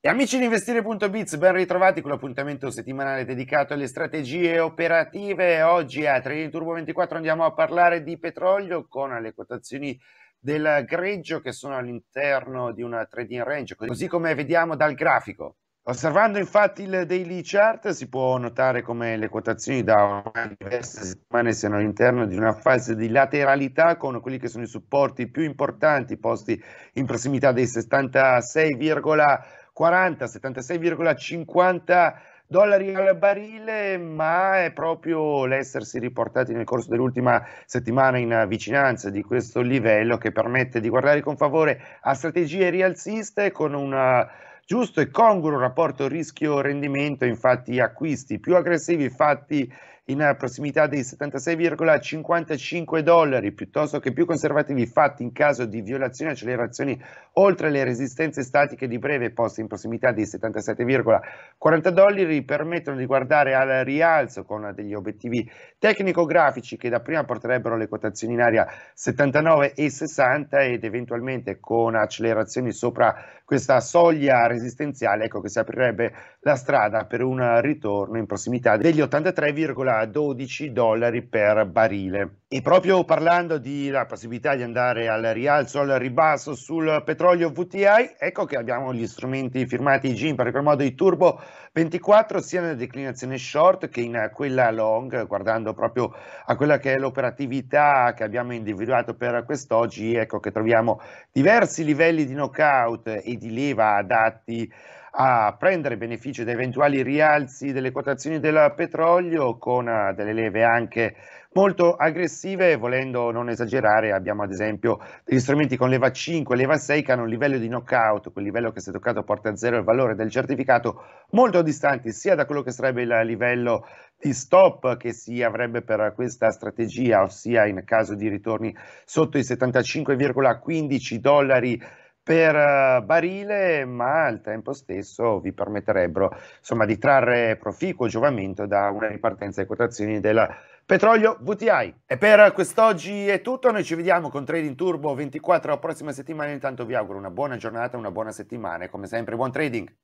E amici di investire.biz, ben ritrovati con l'appuntamento settimanale dedicato alle strategie operative. Oggi a Trading Turbo 24 andiamo a parlare di petrolio con le quotazioni del greggio che sono all'interno di una trading range, così come vediamo dal grafico. Osservando infatti il daily chart si può notare come le quotazioni da diverse settimane siano all'interno di una fase di lateralità con quelli che sono i supporti più importanti posti in prossimità dei 76,40, 76,50 dollari al barile, ma è proprio l'essersi riportati nel corso dell'ultima settimana in vicinanza di questo livello che permette di guardare con favore a strategie rialziste con una giusto e congruo rapporto rischio-rendimento, infatti acquisti più aggressivi fatti in prossimità dei 76,55 dollari, piuttosto che più conservativi fatti in caso di violazioni e accelerazioni oltre le resistenze statiche di breve poste in prossimità dei 77,40 dollari, permettono di guardare al rialzo con degli obiettivi tecnico-grafici che da prima porterebbero le quotazioni in aria 79,60 e ed eventualmente con accelerazioni sopra questa soglia resistenziale, ecco che si aprirebbe la strada per un ritorno in prossimità degli 83,40 12 dollari per barile. E proprio parlando della possibilità di andare al rialzo, al ribasso sul petrolio VTI, ecco che abbiamo gli strumenti firmati IG, in particolar modo i Turbo 24, sia nella declinazione short che in quella long, guardando proprio a quella che è l'operatività che abbiamo individuato per quest'oggi, ecco che troviamo diversi livelli di knockout e di leva adatti a prendere beneficio da eventuali rialzi delle quotazioni del petrolio con delle leve anche molto aggressive, volendo non esagerare, abbiamo ad esempio gli strumenti con leva 5 e leva 6 che hanno un livello di knockout, quel livello che se toccato porta a zero il valore del certificato, molto distanti sia da quello che sarebbe il livello di stop che si avrebbe per questa strategia, ossia in caso di ritorni sotto i 75,15 dollari per eh, barile, ma al tempo stesso vi permetterebbero insomma, di trarre proficuo giovamento da una ripartenza di quotazioni del petrolio VTI. E per quest'oggi è tutto, noi ci vediamo con Trading Turbo 24 la prossima settimana, intanto vi auguro una buona giornata, una buona settimana e come sempre buon trading!